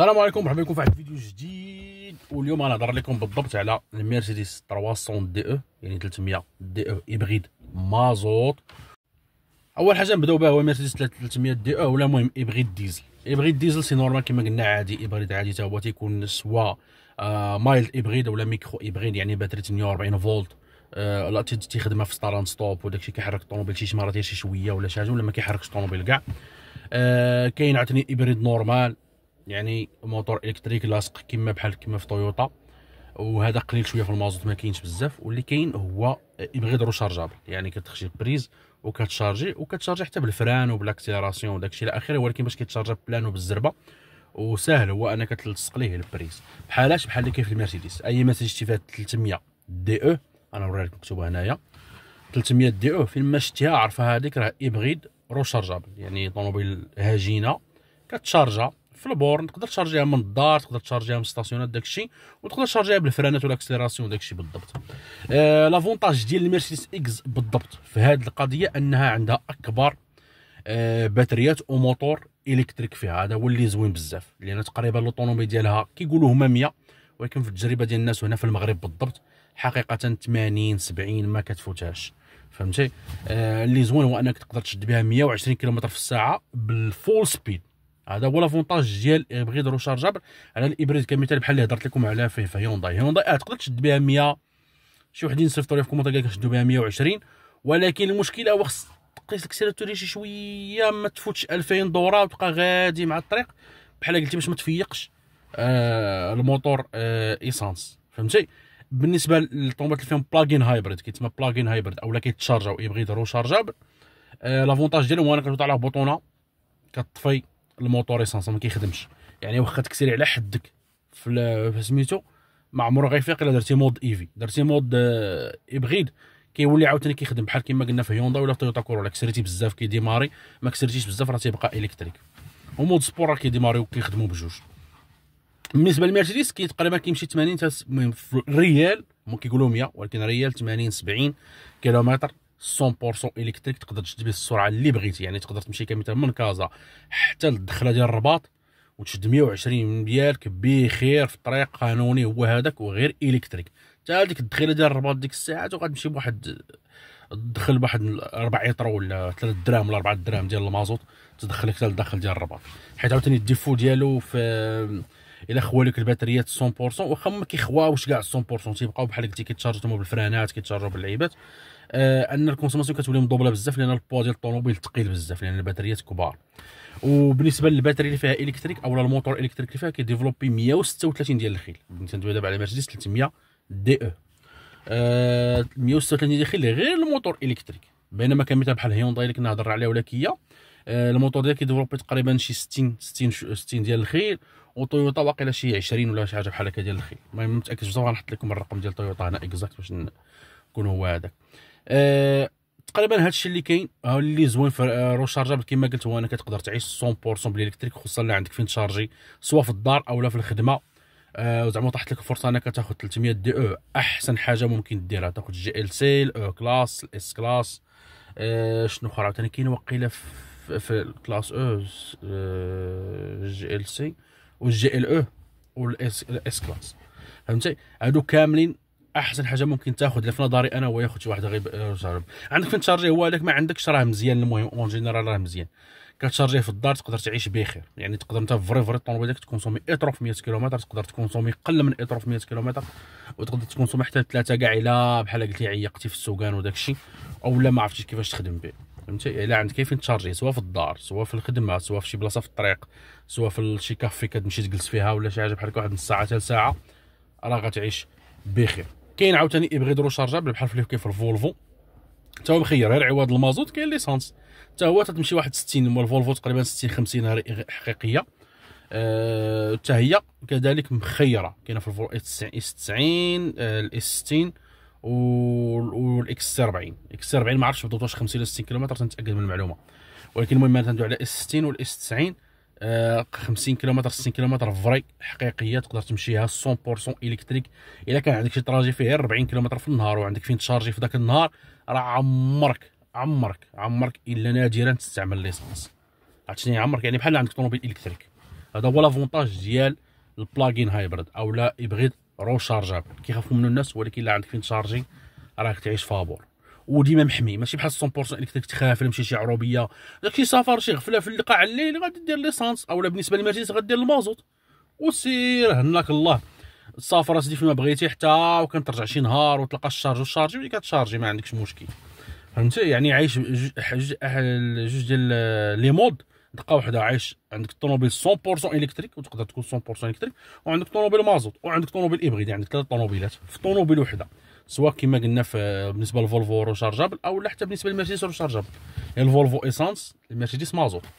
السلام عليكم مرحبا بكم في واحد الفيديو جديد واليوم غنهضر لكم بالضبط على المرسيدس 300 دي او يعني 300 دي او ايبريد مازوط اول حاجه نبداو بها هو مرسيدس 300 دي او ولا المهم ايبريد ديزل ايبريد ديزل سي نورمال كما قلنا عادي ايبريد عادي حتى هو تيكون سوا آه مايلد ابغيد ولا ميكرو ايبريد يعني باتري 48 فولت آه لا تيخدمها في ستاران ستوب وداكشي كيحرك الطوموبيل شي مرات شي شويه ولا شي حاجه ولا ما كيحركش الطوموبيل كاع آه كاين عاوتاني ايبريد نورمال يعني موتور الكتريك لاصق كما بحال كما في تويوتا وهذا قليل شويه في المازوت ما كاينش بزاف واللي كاين هو يبغي شارجابل يعني كتخشي البريز وكتشارجي وكتشارجي حتى بالفران وبالاكسيليراسيون وداكشي الى اخره ولكن باش كيتشارجا بلان وبالزربه وسهل هو انك تلصق ليه البريز بحالاش بحال اللي كاين في المرسيدس اي مرسيدس شتي فيها 300 دي او انا نوري لك مكتوبه هنايا 300 دي او فين ما شتيها عرفها هذيك راه ابغيد روشارجابل يعني طوموبيل هجينه كتشارجا في البورن تقدر تشارجيها من الدار تقدر تشارجيها من ستاسيونات داكشي وتقدر تشارجيها بالفرانات والاكسليراسيون داكشي بالضبط آه، لافونتاج ديال المرسيدس اكس بالضبط في هذه القضيه انها عندها اكبر آه، باتريات وموتور الكتريك فيها هذا هو اللي زوين بزاف لان تقريبا لوطونومي ديالها كيقولوا هما 100 ولكن في التجربه ديال الناس هنا في المغرب بالضبط حقيقه 80 70 ما كتفوتهاش فهمتي آه اللي زوين هو انك تقدر تشد بها 120 كيلومتر في الساعه بالفول سبيد هذا هو لافونتاج ديال هيبريد روشارجابل على الابريد كمثال بحال اللي هضرت لكم عليها فيه في هيونداي هيونداي آه تقدر تشد بها 100 شي وحدين صيفطوا لي في الكومنتات قال لك شدوا بها 120 ولكن المشكله هو خص تقيس الاكسيلاتوري شي شويه ما تفوتش 2000 دوره وتبقى غادي مع الطريق بحال قلتي باش ما تفيقش آه الموتور آه ايسانس فهمتي بالنسبه للطوموبيل اللي فيهم بلاجين هايبريد كيتسمى بلاجين هايبريد اولا كيتشارجاو يبغي يديروا شارجابل آه لافونتاج ديالهم هو انك تحط على بوطونه كطفي الموطور ايسونس ما كيخدمش يعني واخا تكسري على حدك في سميتو ما عمرو غيفيق الا درتي مود ايفي درتي مود آه، ابغيد كيولي عاوتاني كيخدم بحال كما قلنا في هيوندا ولا في تويوتا كورولا كسرتي بزاف كيديماري ما كسرتيش بزاف راه تيبقى الكتريك ومود سبور راه كيديماري وكيخدموا بجوج بالنسبه للمرسيدس كي تقريبا كيمشي 80 المهم ريال ممكن يقولوا 100 ولكن ريال 80 70 كيلومتر 100% الكتريك تقدر تشد به السرعه اللي بغيتي يعني تقدر تمشي كمثال من كازا حتى للدخله ديال الرباط وتشد 120 ديالك بخير في الطريق قانوني هو هذاك وغير الكتريك حتى هذيك الدخله ديال الرباط ديك الساعات تمشي بواحد تدخل بواحد 4 لتر ولا 3 دراهم ولا 4 دراهم ديال المازوت تدخلك حتى للداخل ديال الرباط حيت عاوتاني الديفو ديالو في الا خوا لك البطاريات 100% واخا ما كيخواوش كاع 100% تيبقاو بحال قلتي كيتشارجوا بالفرانات كيتشارجو باللعيبات آه ان الكونسوماسيون كتولي مضوبله بزاف لان البوا ديال الطوموبيل ثقيل بزاف لان البطاريات كبار وبالنسبه للباتري اللي فيها الكتريك او الموتور الكتريك اللي فيها كيديفلوبي 136 ديال الخيل تندوي دابا على مرسيدس 300 دي او آه 136 ديال الخيل غير الموتور الكتريك بينما كان مثال بحال هيونداي اللي كنا هضرنا عليها ولا كيا آه، الموتور ديالك كيديفلوبي تقريبا شي 60 60 60 ديال الخيل وتويوتا واقيلا شي 20 ولا شي حاجه بحال هكا ديال الخيل المهم متاكدش بزاف غنحط لكم الرقم ديال تويوتا هنا اكزاكت باش نكون هو هذاك أه تقريبا هذا الشيء اللي كاين اللي زوين في روشارجابل كما قلت هو انا كتقدر تعيش 100% بالالكتريك خصوصا اللي عندك فين تشارجي سواء في الدار لا في الخدمه أه زعما طاحت لك الفرصه انك تاخذ 300 دي او احسن حاجه ممكن ديرها تاخذ جي ال سي الاو كلاس الاس كلاس أه شنو اخرى عاوتاني كاين وقيله في في الكلاس او الجي ال سي والجي ال او والاس كلاس فهمتي هادو كاملين احسن حاجه ممكن تاخذ في نظري انا هو ياخذ شي واحد غير عندك فين تشارجي هو هذاك ما عندكش راه مزيان المهم اون جينيرال راه مزيان كتشارجيه في الدار تقدر تعيش بخير يعني تقدر انت فري فري الطوموبيل ديالك تكونسومي اطروف 100 كيلومتر تقدر تكونسومي قل من اطروف 100 كيلومتر وتقدر تكونسومي حتى ثلاثه كاع الا بحال قلت لي عيقتي في السوقان وداك الشيء او لا ما عرفتيش كيفاش تخدم به فهمتي الا عندك كيف تشارجيه سواء في الدار سواء في الخدمه سواء في شي بلاصه في الطريق سواء في شي كافي كتمشي تجلس فيها ولا شي حاجه بحال واحد نص ساعه حتى ساعه راه غتعيش بخير كاين عاوتاني ابغيد روشارجابل بحال فليف كيف الفولفو حتى هو مخير غير عواد المازوت كاين ليسانس حتى هو تتمشي واحد 60 فولفو تقريبا 60 50 حقيقيه حتى أه هي كذلك مخيره كاينه في الفولفو اس 90 آه، الاس 60 والاكس 40 اكس 40 ما عرفتش بالضبط واش 50 ولا 60 كيلومتر تنتاكد من المعلومه ولكن المهم تندوي على اس 60 والاس 90 50 كيلومتر 60 كيلومتر فري حقيقيه تقدر تمشيها 100% الكتريك الا كان عندك شي تراجي فيه 40 كيلومتر في النهار وعندك فين تشارجي في ذاك النهار راه عمرك عمرك عمرك الا نادرا تستعمل ليسانس عرفت عمرك يعني بحال عندك طوموبيل الكتريك هذا هو لافونتاج ديال البلاجين هايبرد اولا هبريد روشارجابل كيخافوا منه الناس ولكن الا عندك فين تشارجي راك تعيش فابور وديما محمي ماشي بحال 100% انك تخاف الا شي عروبيه داك شي سفر شي غفله في القاع الليل غادي دير ليسانس اولا بالنسبه غادي دير المازوت وسير هناك الله تسافر اسدي فيما بغيتي حتى وكنترجع شي نهار وتلقى الشارج والشارجي ملي كتشارجي ما عندكش مشكل فهمتي يعني عايش جوج ديال لي مود دقه واحده عايش عندك طوموبيل 100% الكتريك وتقدر تكون 100% الكتريك وعندك طوموبيل مازوت وعندك طوموبيل ابغيد عندك يعني ثلاث طوموبيلات في طوموبيل وحده سواء كما قلنا في بالنسبه للفولفو روشارجابل او حتى بالنسبه للمرسيدس روشارجابل يعني الفولفو ايسانس المرسيدس مازوت